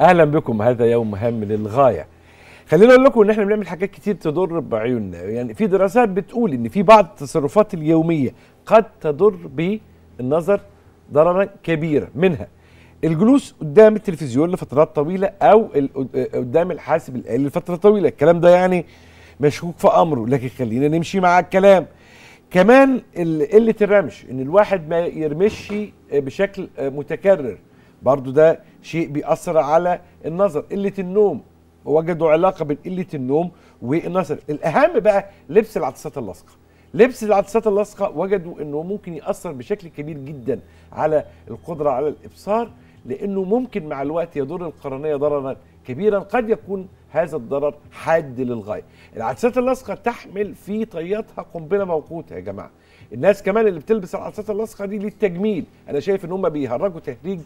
اهلا بكم هذا يوم هام للغايه خلينا اقول لكم ان احنا بنعمل حاجات كتير تضر بعيوننا يعني في دراسات بتقول ان في بعض التصرفات اليوميه قد تضر بالنظر ضررا كبيرا منها الجلوس قدام التلفزيون لفترات طويله او قدام الحاسب الالي لفتره طويله الكلام ده يعني مشكوك في امره لكن خلينا نمشي مع الكلام كمان قله الرمش ان الواحد ما يرمش بشكل متكرر برضو ده شيء بيأثر على النظر قلة النوم وجدوا علاقه بين قله النوم والنظر الاهم بقى لبس العدسات اللاصقه لبس العدسات اللاصقه وجدوا انه ممكن ياثر بشكل كبير جدا على القدره على الابصار لانه ممكن مع الوقت يضر القرنيه ضررا كبيرا قد يكون هذا الضرر حاد للغايه العدسات اللاصقه تحمل في طياتها قنبله موقوته يا جماعه الناس كمان اللي بتلبس العدسات اللاصقه دي للتجميل انا شايف ان هم بيهرجوا تهريج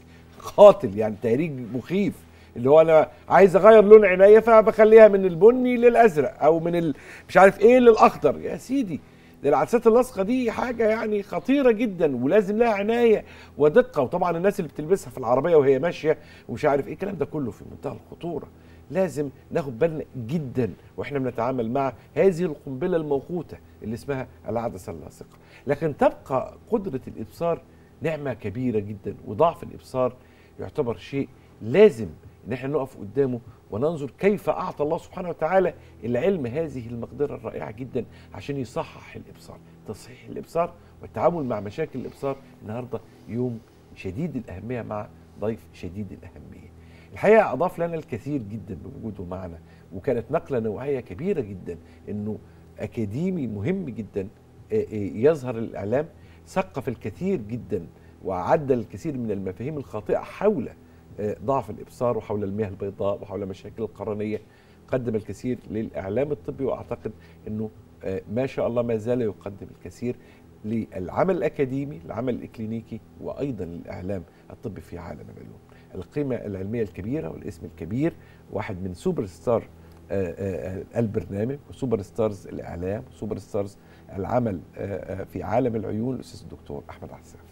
قاتل يعني تهريج مخيف اللي هو انا عايز اغير لون عينيا فبخليها من البني للازرق او من ال... مش عارف ايه للاخضر يا سيدي العدسات اللاصقه دي حاجه يعني خطيره جدا ولازم لها عنايه ودقه وطبعا الناس اللي بتلبسها في العربيه وهي ماشيه ومش عارف ايه الكلام ده كله في منتهى الخطوره لازم ناخد بالنا جدا واحنا بنتعامل مع هذه القنبله الموقوته اللي اسمها العدسه اللاصقه لكن تبقى قدره الابصار نعمه كبيره جدا وضعف الابصار يعتبر شيء لازم ان احنا نقف قدامه وننظر كيف اعطى الله سبحانه وتعالى العلم هذه المقدره الرائعه جدا عشان يصحح الابصار، تصحيح الابصار والتعامل مع مشاكل الابصار النهارده يوم شديد الاهميه مع ضيف شديد الاهميه. الحقيقه اضاف لنا الكثير جدا بوجوده معنا وكانت نقله نوعيه كبيره جدا انه اكاديمي مهم جدا يظهر الاعلام ثقف الكثير جدا وعدل الكثير من المفاهيم الخاطئة حول آه، ضعف الإبصار وحول المياه البيضاء وحول مشاكل القرنية قدم الكثير للإعلام الطبي وأعتقد أنه آه، ما شاء الله ما زال يقدم الكثير للعمل الأكاديمي العمل الإكلينيكي وأيضا الإعلام الطبي في عالم العلوم القيمة العلمية الكبيرة والاسم الكبير واحد من سوبر ستار آه، البرنامج وسوبر ستارز الإعلام وسوبر ستارز العمل في عالم العيون الأستاذ الدكتور أحمد عساف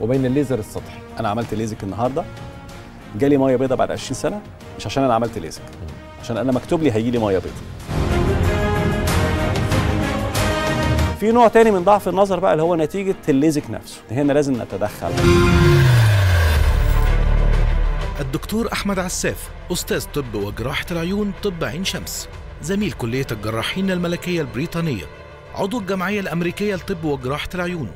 وبين الليزر السطحي انا عملت ليزك النهارده جالي ميه بيضاء بعد 20 سنه مش عشان انا عملت ليزك عشان انا مكتوب لي هيجي لي ميه بيضاء في نوع تاني من ضعف النظر بقى اللي هو نتيجة الليزك نفسه هنا لازم نتدخل الدكتور أحمد عساف أستاذ طب وجراحة العيون طب عين شمس زميل كلية الجراحين الملكية البريطانية عضو الجمعية الأمريكية لطب وجراحة العيون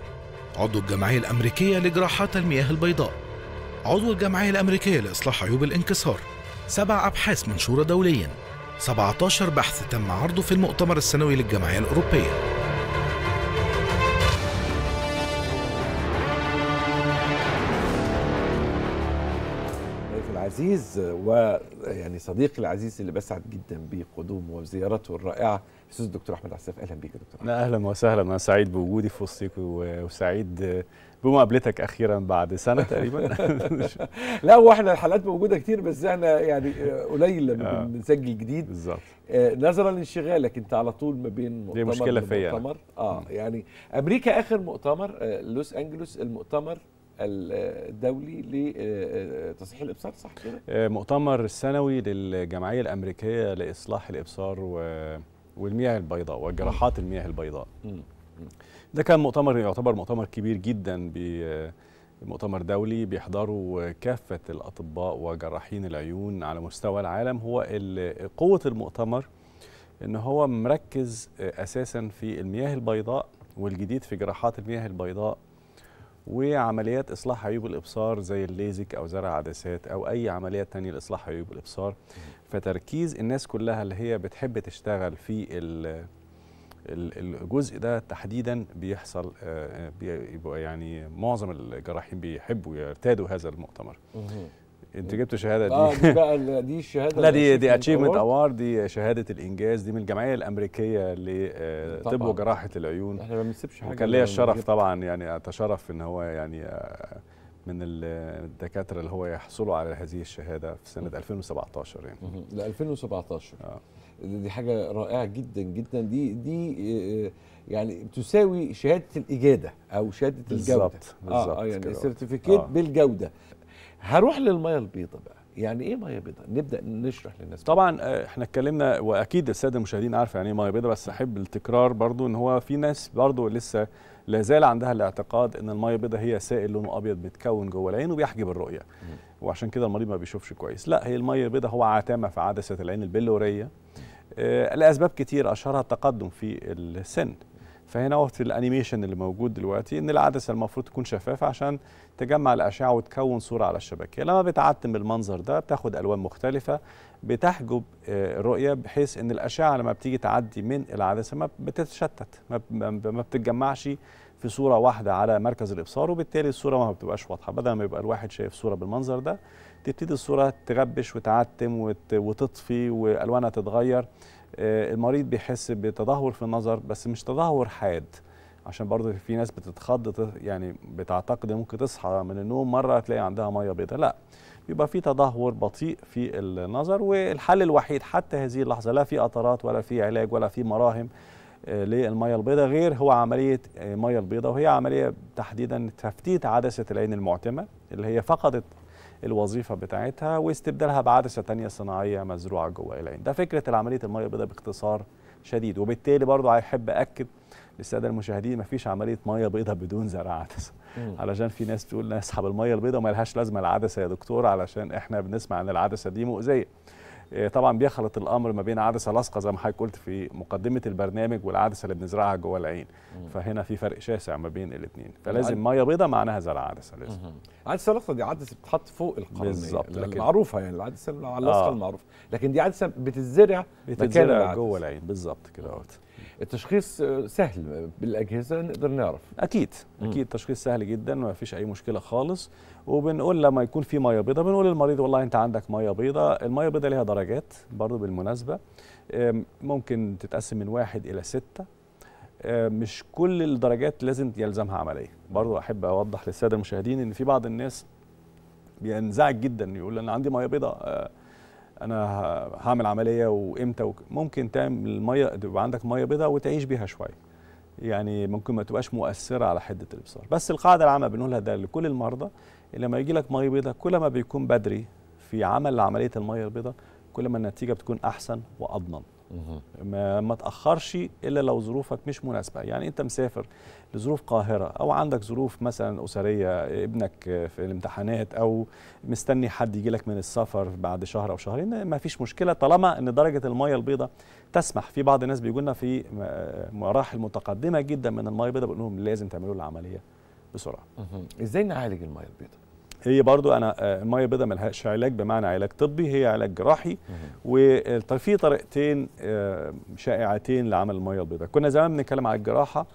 عضو الجمعية الأمريكية لجراحات المياه البيضاء عضو الجمعية الأمريكية لإصلاح عيوب الانكسار سبع أبحاث منشورة دوليا 17 بحث تم عرضه في المؤتمر السنوي للجمعية الأوروبية العزيز ويعني صديقي العزيز اللي بسعد جدا بقدومه وزيارته الرائعه استاذ الدكتور احمد عساف اهلا بيك يا دكتور اهلا وسهلا انا سعيد بوجودي في وسطك وسعيد بمقابلتك اخيرا بعد سنه تقريبا لا هو احنا الحلقات موجوده كتير بس احنا يعني قليل لما آه. بنسجل جديد بالظبط آه، نظرا لانشغالك انت على طول ما بين مؤتمر دي مشكله فيا اه يعني امريكا اخر مؤتمر آه، لوس انجلوس المؤتمر الدولي لتصحيح الابصار صح كده؟ مؤتمر سنوي للجمعيه الامريكيه لاصلاح الابصار و والمياه البيضاء وجراحات المياه البيضاء ده كان مؤتمر يعتبر مؤتمر كبير جدا مؤتمر دولي بيحضره كافة الأطباء وجراحين العيون على مستوى العالم هو قوة المؤتمر ان هو مركز اساسا في المياه البيضاء والجديد في جراحات المياه البيضاء وعمليات إصلاح عيوب الإبصار زي الليزك أو زرع عدسات أو أي عملية تانية لإصلاح عيوب الإبصار فتركيز الناس كلها اللي هي بتحب تشتغل في الجزء ده تحديدا بيحصل آه، آه، يعني معظم الجراحين بيحبوا يرتادوا هذا المؤتمر انت جبت شهاده دي اه دي بقى دي الشهاده لا دي دي اتشيفمنت اوارد دي شهاده الانجاز دي من الجمعيه الامريكيه لطب آه، وجراحه العيون احنا ما بنسيبش حاجه وكان ليا الشرف طبعا يعني اتشرف ان هو يعني آه، من الدكاتره اللي هو يحصلوا على هذه الشهاده في سنه 2017 يعني ل 2017 آه. دي حاجه رائعه جدا جدا دي دي آه، يعني تساوي شهاده الاجاده او شهاده بالزبط الجوده بالظبط بالظبط اه يعني سيرتيفيكيت آه. بالجوده هروح للميه البيضاء بقى يعني ايه ميه بيضاء نبدا نشرح للناس طبعا آه، احنا اتكلمنا واكيد الساده المشاهدين عارف يعني ايه ميه بيضاء بس احب التكرار برضو ان هو في ناس برضو لسه لا زال عندها الاعتقاد ان الميه البيضاء هي سائل لونه ابيض بيتكون جوه العين وبيحجب الرؤيه وعشان كده المريض ما بيشوفش كويس لا هي الميه البيضاء هو عتامه في عدسه العين البلوريه آه، لاسباب كتير اشهرها التقدم في السن فهنا وقت الانيميشن اللي موجود دلوقتي ان العدسه المفروض تكون شفافه عشان تجمع الاشعه وتكون صوره على الشبكه لما بتعتم المنظر ده بتاخد الوان مختلفه بتحجب الرؤيه آه، بحيث ان الاشعه لما بتيجي تعدي من العدسه ما بتتشتت ما بتتجمعش في صوره واحده على مركز الابصار وبالتالي الصوره ما بتبقاش واضحه بدل ما يبقى الواحد شايف صوره بالمنظر ده تبتدي الصوره تغبش وتعتم وتطفي والوانها تتغير آه، المريض بيحس بتدهور في النظر بس مش تدهور حاد عشان برضه في ناس بتتخض يعني بتعتقد ممكن تصحى من النوم مره تلاقي عندها ميه بيضاء لا بيبقى في تدهور بطيء في النظر والحل الوحيد حتى هذه اللحظه لا في قطرات ولا في علاج ولا في مراهم آه، للميه البيضاء غير هو عمليه الميه آه، البيضاء وهي عمليه تحديدا تفتيت عدسه العين المعتمه اللي هي فقدت الوظيفه بتاعتها واستبدالها بعدسه ثانيه صناعيه مزروعه جوه العين ده فكره عمليه الميه البيضاء باختصار شديد وبالتالي برضه احب اكد للساده المشاهدين مفيش عمليه ميه بيضاء بدون زرع عدسه علشان في ناس تقول نسحب الميه البيضاء وما لهاش لازمه العدسه يا دكتور علشان احنا بنسمع ان العدسه دي مؤذيه إيه، طبعا بيخلط الامر ما بين عدسه لاصقه زي ما حضرتك قلت في مقدمه البرنامج والعدسه اللي بنزرعها جوه العين فهنا في فرق شاسع ما بين الاثنين يعني فلازم ميه بيضاء معناها زرع عدسه لازم عدسه لاصقه دي عدسه بتتحط فوق القرنيه بالظبط لكن معروفه يعني العدسه اللاصقه آه. المعروفه لكن دي عدسه بتتزرع بتتزرع جوه العين بالظبط كده اهوت التشخيص سهل بالاجهزه نقدر نعرف اكيد اكيد مم. تشخيص سهل جدا ما فيش اي مشكله خالص وبنقول لما يكون في ميه بيضاء بنقول للمريض والله انت عندك ميه بيضاء الميه بيضاء ليها درجات برضو بالمناسبه ممكن تتقسم من واحد الى سته مش كل الدرجات لازم يلزمها عمليه برضو احب اوضح للساده المشاهدين ان في بعض الناس بينزعج جدا يقول انا عندي ميه بيضاء آه، انا هعمل عمليه وامتى ممكن تعمل الميه يبقى عندك ميه بيضاء وتعيش بيها شويه يعني ممكن ما تبقاش مؤثره على حده الابصار بس القاعده العامه بنقولها ده لكل المرضى لما يجي لك ميه بيضاء كل ما بيكون بدري في عمل عمليه الميه البيضاء كل ما النتيجه بتكون احسن واضمن ما, ما تاخرش الا لو ظروفك مش مناسبه يعني انت مسافر لظروف قاهره او عندك ظروف مثلا اسريه ابنك في الامتحانات او مستني حد يجي لك من السفر بعد شهر او شهرين ما فيش مشكله طالما ان درجه الميه البيضاء تسمح في بعض الناس بيقولنا في آه، مراحل متقدمه جدا من الميه البيضاء بنقول لهم لازم تعملوا العمليه بسرعه ازاي نعالج الميه البيضاء هي برضو انا الميه البيضاء ملهاش علاج بمعنى علاج طبي هي علاج جراحي وفي طريقتين آه، شائعتين لعمل الميه البيضاء كنا زمان بنتكلم على الجراحه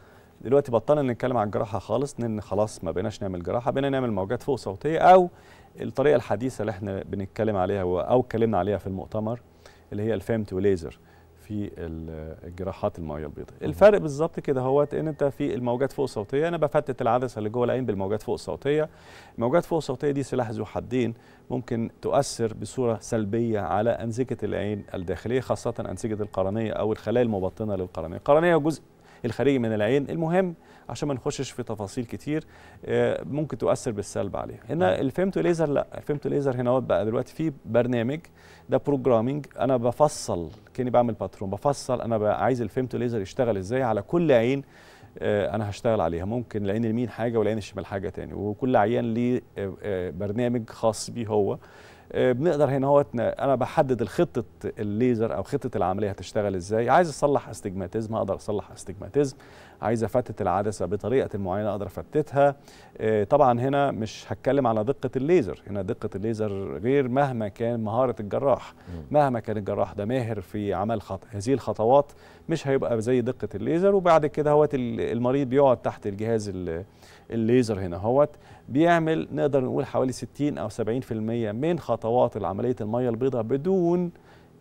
دلوقتي بطلنا نتكلم على الجراحه خالص لان خلاص ما بقيناش نعمل جراحه بقينا نعمل موجات فوق صوتيه او الطريقه الحديثه اللي احنا بنتكلم عليها او اتكلمنا عليها في المؤتمر اللي هي الفيمتو ليزر في الجراحات المايه البيضاء الفرق بالظبط كده هو ان انت في الموجات فوق الصوتيه انا بفتت العدسه اللي جوه العين بالموجات فوق الصوتيه الموجات فوق الصوتيه دي سلاح ذو حدين ممكن تؤثر بصوره سلبيه على انسجه العين الداخليه خاصه انسجه القرنيه او الخلايا المبطنه للقرنيه القرنيه جزء الخارجي من العين المهم عشان ما نخشش في تفاصيل كتير آه، ممكن تؤثر بالسلب عليه هنا نعم. الفيمتو ليزر لا الفيمتو ليزر هنا بقى دلوقتي في برنامج ده بروجرامينج انا بفصل كاني بعمل باترون بفصل انا بقى عايز الفيمتو ليزر يشتغل ازاي على كل عين آه، انا هشتغل عليها ممكن العين اليمين حاجه والعين الشمال حاجه تاني وكل عيان ليه آه، برنامج خاص بيه هو آه، بنقدر هنا هوتنا انا بحدد الخطه الليزر او خطه العمليه هتشتغل ازاي عايز اصلح استجماتيزم اقدر اصلح استجماتيزم عايز افتت العدسه بطريقه معينه اقدر افتتها آه، طبعا هنا مش هتكلم على دقه الليزر هنا دقه الليزر غير مهما كان مهاره الجراح مهما كان الجراح ده ماهر في عمل خط... هذه الخطوات مش هيبقى زي دقه الليزر وبعد كده هو المريض بيقعد تحت الجهاز الليزر هنا هوت بيعمل نقدر نقول حوالي 60 او 70% من خطوات عمليه الميه البيضاء بدون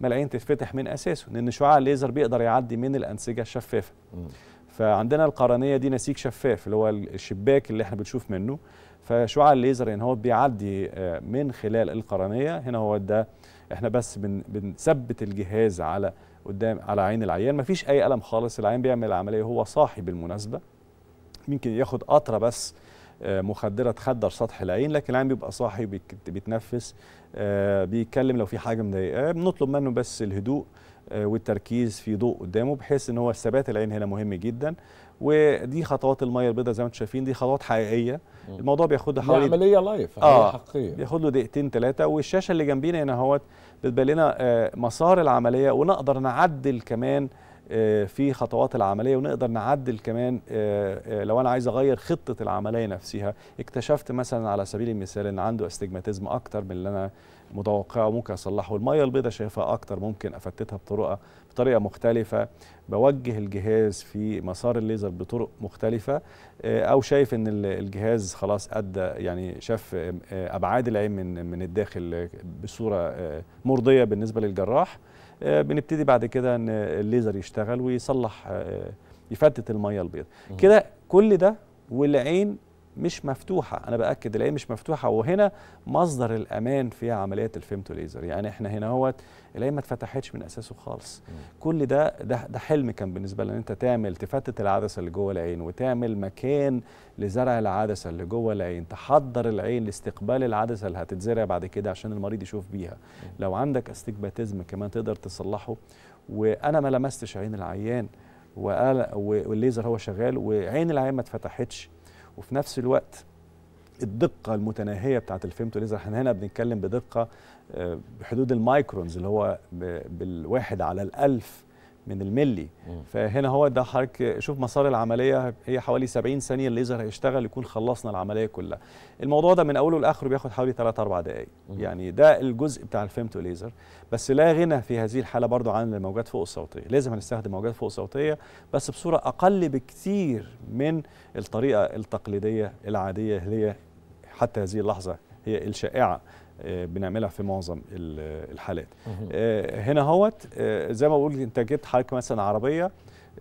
ما العين تتفتح من اساسه لان شعاع الليزر بيقدر يعدي من الانسجه الشفافه فعندنا القرنيه دي نسيج شفاف اللي هو الشباك اللي احنا بنشوف منه فشعاع الليزر يعني هو بيعدي آه، من خلال القرنيه هنا هو ده احنا بس بنثبت الجهاز على قدام على عين العيان مفيش اي الم خالص العيان بيعمل العمليه هو صاحي بالمناسبه ممكن ياخد قطره بس آه، مخدره تخدر سطح العين لكن العين بيبقى صاحي بيتنفس آه، بيتكلم لو في حاجه مضايقاه بنطلب منه بس الهدوء آه، والتركيز في ضوء قدامه بحيث ان هو الثبات العين هنا مهم جدا ودي خطوات الميه البيضاء زي ما انتم شايفين دي خطوات حقيقيه الموضوع بياخد حوالي عمليه لايف آه حقيقيه بياخد له دقيقتين ثلاثه والشاشه اللي جنبينا هنا اهوت بتبان لنا آه، مسار العمليه ونقدر نعدل كمان آه، في خطوات العمليه ونقدر نعدل كمان آه، آه، لو انا عايز اغير خطه العمليه نفسها اكتشفت مثلا على سبيل المثال ان عنده استجماتيزم اكتر من اللي انا متوقعه ممكن اصلحه الميه البيضاء شايفها اكتر ممكن افتتها بطرقه بطريقه مختلفه بوجه الجهاز في مسار الليزر بطرق مختلفه او شايف ان الجهاز خلاص ادى يعني شاف ابعاد العين من من الداخل بصوره مرضيه بالنسبه للجراح آه، بنبتدي بعد كده ان الليزر يشتغل ويصلح آه، يفتت الميه البيض كده كل ده والعين مش مفتوحه انا باكد العين مش مفتوحه وهنا مصدر الامان في عمليه الفيمتو ليزر يعني احنا هنا اهوت العين ما اتفتحتش من اساسه خالص مم. كل ده ده ده حلم كان بالنسبه لنا انت تعمل تفتت العدسه اللي جوه العين وتعمل مكان لزرع العدسه اللي جوه العين تحضر العين لاستقبال العدسه اللي هتتزرع بعد كده عشان المريض يشوف بيها مم. لو عندك استجباتيزم كمان تقدر تصلحه وانا ما لمستش عين العيان والليزر هو شغال وعين العين ما اتفتحتش وفي نفس الوقت الدقه المتناهيه بتاعه الفيمتو ليزر احنا هنا بنتكلم بدقه آه، بحدود المايكرونز اللي هو بالواحد على الالف من الملي مم. فهنا هو ده حضرتك شوف مسار العمليه هي حوالي 70 ثانيه الليزر هيشتغل يكون خلصنا العمليه كلها الموضوع ده من اوله لاخره بياخد حوالي 3 4 دقائق يعني ده الجزء بتاع الفيمتو ليزر بس لا غنى في هذه الحاله برضو عن الموجات فوق الصوتيه لازم هنستخدم موجات فوق الصوتيه بس بصوره اقل بكثير من الطريقه التقليديه العاديه اللي هي حتى هذه اللحظه هي الشائعه آه، بنعملها في معظم الحالات آه، هنا هوت آه، زي ما بقول انت جبت حضرتك مثلا عربيه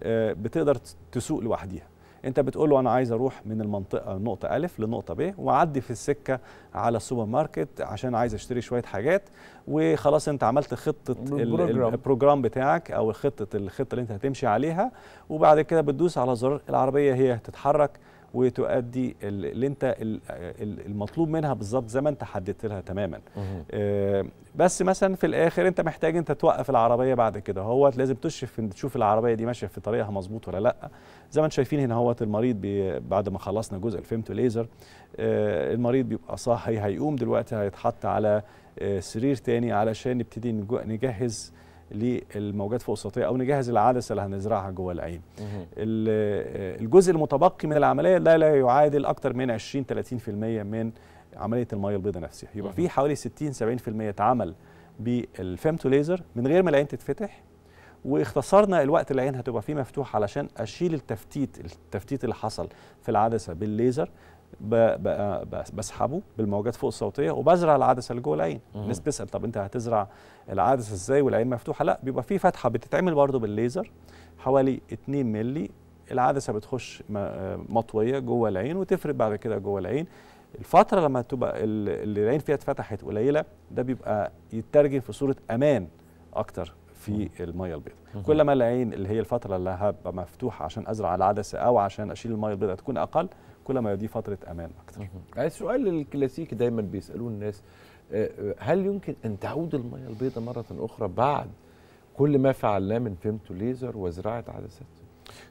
بتقدر تسوق لوحديها انت بتقول له انا عايز اروح من المنطقه نقطه الف لنقطه ب واعدي في السكه على السوبر ماركت عشان عايز اشتري شويه حاجات وخلاص انت عملت خطه البروجرام, البروجرام بتاعك او خطه الخطه اللي انت هتمشي عليها وبعد كده بتدوس على زرار العربيه هي هتتحرك وتؤدي اللي انت المطلوب منها بالظبط زي ما انت حددت لها تماما آه، بس مثلا في الاخر انت محتاج انت توقف العربيه بعد كده هو لازم تشرف تشوف العربيه دي ماشيه في طريقها مظبوط ولا لا زي ما انتم شايفين هنا اهوت المريض بعد ما خلصنا جزء الفيمتو ليزر آه، المريض بيبقى صاحي هيقوم دلوقتي هيتحط على آه، سرير تاني علشان نبتدي نجهز للموجات فوق السطحيه او نجهز العدسه اللي هنزرعها جوه العين. آه، الجزء المتبقي من العمليه لا لا يعادل اكثر من 20 30% من عمليه الميه البيضاء نفسها، يبقى في حوالي 60 70% اتعمل بالفيمتو ليزر من غير ما العين تتفتح واختصرنا الوقت اللي العين هتبقى فيه مفتوح علشان اشيل التفتيت التفتيت اللي حصل في العدسه بالليزر بسحبه بالموجات فوق الصوتيه وبزرع العدسه اللي جوه العين الناس بتسال طب انت هتزرع العدسه ازاي والعين مفتوحه لا بيبقى في فتحه بتتعمل برضو بالليزر حوالي 2 مللي العدسه بتخش آه، مطويه جوه العين وتفرد بعد كده جوه العين الفتره لما تبقى اللي العين فيها اتفتحت قليله ده بيبقى يترجم في صوره امان اكتر في الميه البيضاء كل ما العين اللي هي الفتره اللي هبقى مفتوحه عشان ازرع العدسه او عشان اشيل الميه البيضاء تكون اقل كل ما دي فتره امان اكتر يعني السؤال الكلاسيكي دايما بيسالوه الناس آه، آه، هل يمكن ان تعود الميه البيضاء مره اخرى بعد كل ما فعلناه من فيمتو ليزر وزراعه عدسات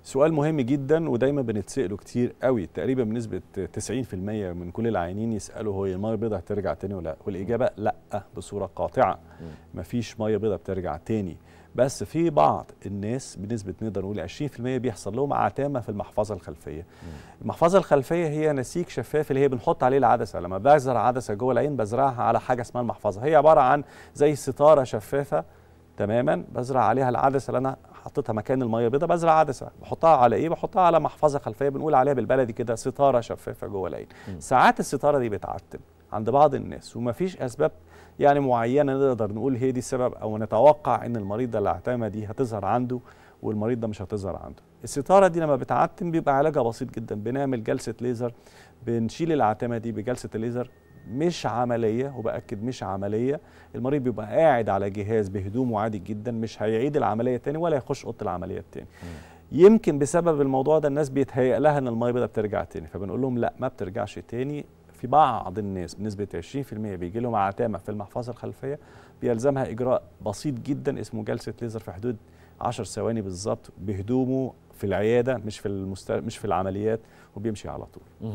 سؤال مهم جدا ودايما بنتساله كتير قوي تقريبا بنسبه 90% من كل العينين يسالوا هو الميه البيضاء هترجع تاني ولا لا والاجابه لا بصوره قاطعه مفيش ميه بيضاء بترجع تاني بس في بعض الناس بنسبه نقدر نقول 20% بيحصل لهم عتامه في المحفظه الخلفيه مم. المحفظه الخلفيه هي نسيج شفاف اللي هي بنحط عليه العدسه لما بزرع عدسه جوه العين بزرعها على حاجه اسمها المحفظه هي عباره عن زي ستاره شفافه تماما بزرع عليها العدسه اللي انا حطيتها مكان الميه بيضه بزرع عدسه بحطها على ايه بحطها على محفظه خلفيه بنقول عليها بالبلدي كده ستاره شفافه جوه العين ساعات الستاره دي بتعتم عند بعض الناس ومفيش اسباب يعني معينه نقدر نقول هي دي السبب او نتوقع ان المريض ده الاعتمه دي هتظهر عنده والمريض ده مش هتظهر عنده الستاره دي لما بتعتم بيبقى علاجها بسيط جدا بنعمل جلسه ليزر بنشيل العتمه دي بجلسه الليزر مش عمليه وباكد مش عمليه المريض بيبقى قاعد على جهاز بهدومه عادي جدا مش هيعيد العمليه تاني ولا يخش اوضه العمليه تاني يمكن بسبب الموضوع ده الناس بيتهيأ لها ان الميه بترجع تاني فبنقول لهم لا ما بترجعش تاني في بعض الناس بنسبة 20% بيجي لهم عتامة في المحفظة الخلفية بيلزمها إجراء بسيط جدا اسمه جلسة ليزر في حدود 10 ثواني بالظبط بهدومه في العيادة مش في المست... مش في العمليات وبيمشي على طول.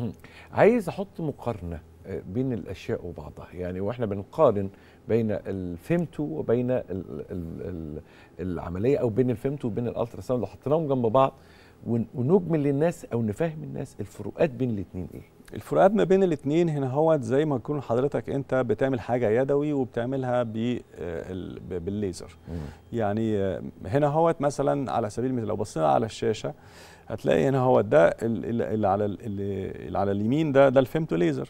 عايز أحط مقارنة آه، بين الأشياء وبعضها يعني وإحنا بنقارن بين الفيمتو وبين الـ ال ال العملية أو بين الفيمتو وبين الألترا ساوند لو حطيناهم جنب بعض ونجمل للناس أو نفهم الناس الفروقات بين الاتنين إيه؟ الفروقات ما بين الاثنين هنا هو زي ما تكون حضرتك انت بتعمل حاجه يدوي وبتعملها آه، بالليزر يعني آه، هنا هو مثلا على سبيل المثال لو بصينا على الشاشه هتلاقي هنا هو ده اللي على اللي على اليمين ده ده الفيمتو ليزر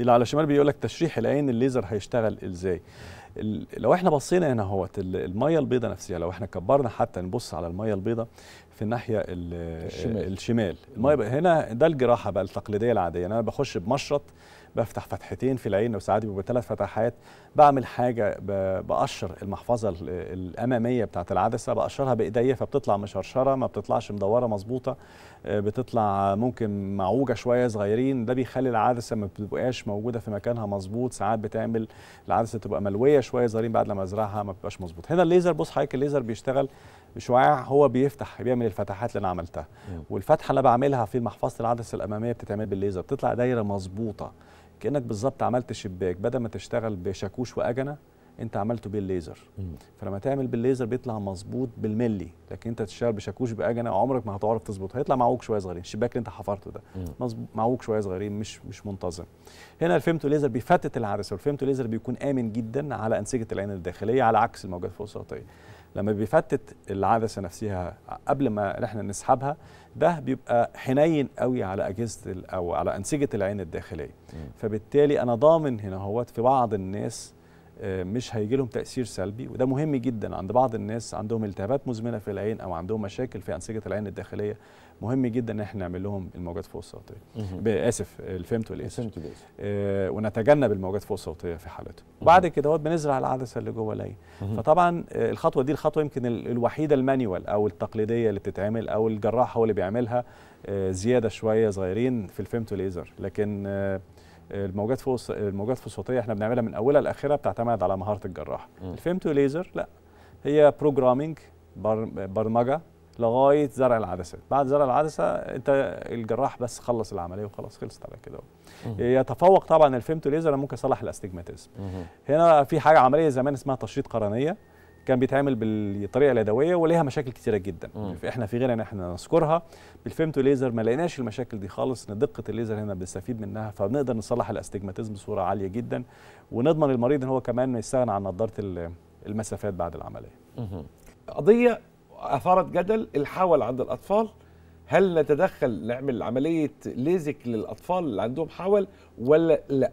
اللي على الشمال بيقول لك تشريح العين الليزر هيشتغل ازاي لو احنا بصينا هنا اهوت الميه البيضاء نفسها لو احنا كبرنا حتى نبص على الميه البيضاء في الناحيه الشمال, الشمال. الميه بقى هنا ده الجراحه بقى التقليديه العاديه يعني انا بخش بمشرط بفتح فتحتين في العين وساعات بيبقى ثلاث فتحات بعمل حاجه بقشر المحفظه الاماميه بتاعه العدسه بقشرها بايديا فبتطلع مشرشره ما بتطلعش مدوره مظبوطه بتطلع ممكن معوجه شويه صغيرين ده بيخلي العدسه ما بتبقاش موجوده في مكانها مظبوط ساعات بتعمل العدسه تبقى ملويه شويه صغيرين بعد لما ازرعها ما بتبقاش مظبوط هنا الليزر بص حضرتك الليزر بيشتغل بشعاع هو بيفتح بيعمل الفتحات اللي انا عملتها والفتحه اللي بعملها في محفظه العدسه الاماميه بتتعمل بالليزر بتطلع دايره مظبوطه كانك بالظبط عملت شباك بدل ما تشتغل بشاكوش واجنه انت عملته بالليزر فلما تعمل بالليزر بيطلع مظبوط بالملي لكن انت تشتغل بشاكوش باجنه عمرك ما هتعرف تظبط هيطلع معوق شويه صغيرين الشباك اللي انت حفرته ده معوق شويه صغيرين مش مش منتظم هنا الفيمتو ليزر بيفتت العدسه والفيمتو ليزر بيكون امن جدا على انسجه العين الداخليه على عكس الموجات فوق الصوتيه لما بيفتت العدسه نفسها قبل ما احنا نسحبها ده بيبقى حنين قوي على اجهزه او على انسجه العين الداخليه فبالتالي انا ضامن هنا هوت في بعض الناس آه، مش هيجي لهم تاثير سلبي وده مهم جدا عند بعض الناس عندهم التهابات مزمنه في العين او عندهم مشاكل في انسجه العين الداخليه مهم جدا ان احنا نعمل لهم الموجات فوق الصوتيه اسف الفيمتو والاسف آه ونتجنب الموجات فوق الصوتيه في حالته بعد كده بنزرع العدسه اللي جوه العين فطبعا آه، الخطوه دي الخطوه يمكن الوحيده المانيوال او التقليديه اللي بتتعمل او الجراح هو اللي بيعملها آه، زياده شويه صغيرين في الفيمتو ليزر لكن الموجات فوق الموجات في الصوتيه احنا بنعملها من اولها لاخرها بتعتمد على مهاره الجراح الفيمتو ليزر لا هي بروجرامينج برمجه لغايه زرع العدسه بعد زرع العدسه انت الجراح بس خلص العمليه وخلاص خلصت على كده يتفوق طبعا الفيمتو ليزر ممكن يصلح الاستجماتيزم هنا في حاجه عمليه زمان اسمها تشريط قرنيه كان بيتعامل بالطريقه اليدويه وليها مشاكل كثيره جدا في احنا في غنى ان احنا نذكرها بالفيمتو ليزر ما لقيناش المشاكل دي خالص ان دقه الليزر هنا بنستفيد منها فبنقدر نصلح الاستجماتيزم بصوره عاليه جدا ونضمن المريض ان هو كمان يستغنى عن نظاره المسافات بعد العمليه قضيه اثارت جدل الحول عند الاطفال هل نتدخل نعمل عمليه ليزك للاطفال اللي عندهم حول ولا لا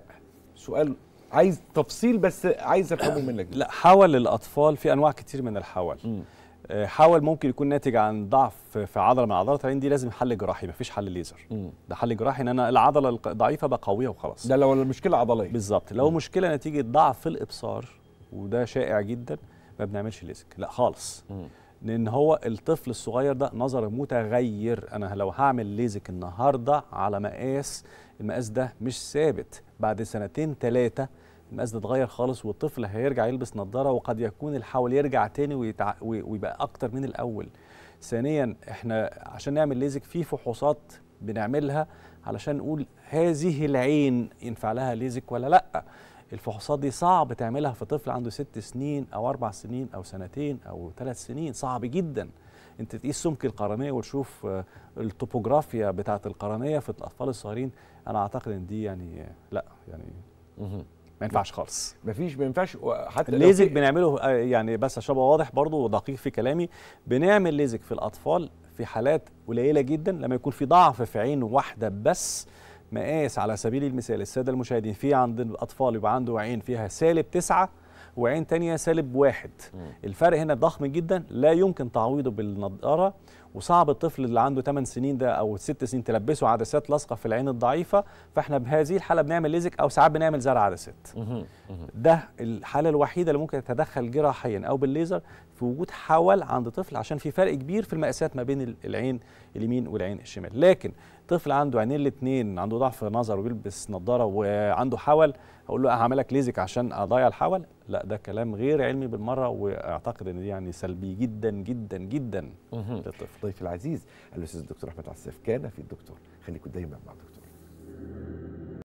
سؤال عايز تفصيل بس عايز افهمه منك لا حول الاطفال في انواع كتير من الحول آه، حول ممكن يكون ناتج عن ضعف في عضله من عضلات العين دي لازم حل جراحي مفيش حل ليزر مم. ده حل جراحي ان انا العضله الضعيفه بقى قويه وخلاص ده لو المشكله عضليه بالظبط لو مم. مشكله نتيجه ضعف في الابصار وده شائع جدا ما بنعملش ليزك لا خالص مم. لان هو الطفل الصغير ده نظر متغير انا لو هعمل ليزك النهارده على مقاس المقاس ده مش ثابت بعد سنتين ثلاثه المقاس ده اتغير خالص والطفل هيرجع يلبس نظاره وقد يكون الحول يرجع تاني ويتع... ويبقى اكتر من الاول ثانيا احنا عشان نعمل ليزك في فحوصات بنعملها علشان نقول هذه العين ينفع لها ليزك ولا لا الفحوصات دي صعب تعملها في طفل عنده ست سنين او اربع سنين او سنتين او ثلاث سنين صعب جدا انت تقيس سمك القرنيه وتشوف آه، التوبوغرافيا بتاعه القرنيه في الاطفال الصغيرين انا اعتقد ان دي يعني لا يعني ما ينفعش خالص مفيش ما ينفعش حتى الليزك في... بنعمله آه، يعني بس عشان ابقى واضح برضه ودقيق في كلامي بنعمل ليزك في الاطفال في حالات قليله جدا لما يكون في ضعف في عين واحده بس مقاس على سبيل المثال الساده المشاهدين في عند الاطفال يبقى عنده عين فيها سالب تسعه وعين تانية سالب واحد الفرق هنا ضخم جدا لا يمكن تعويضه بالنضاره وصعب الطفل اللي عنده 8 سنين ده او 6 سنين تلبسه عدسات لاصقه في العين الضعيفه فاحنا بهذه الحاله بنعمل ليزك او ساعات بنعمل زرع عدسات ده الحاله الوحيده اللي ممكن تتدخل جراحيا او بالليزر في وجود حول عند طفل عشان في فرق كبير في المقاسات ما بين العين اليمين والعين الشمال لكن طفل عنده عينين الاثنين عنده ضعف نظر وبيلبس نظاره وعنده حول اقول له أه، هعمل لك ليزك عشان اضيع الحول لا ده كلام غير علمي بالمره واعتقد ان دي يعني سلبي جدا جدا جدا للطفل ضيفي العزيز الاستاذ الدكتور احمد عساف كان في الدكتور خليكم دايما مع الدكتور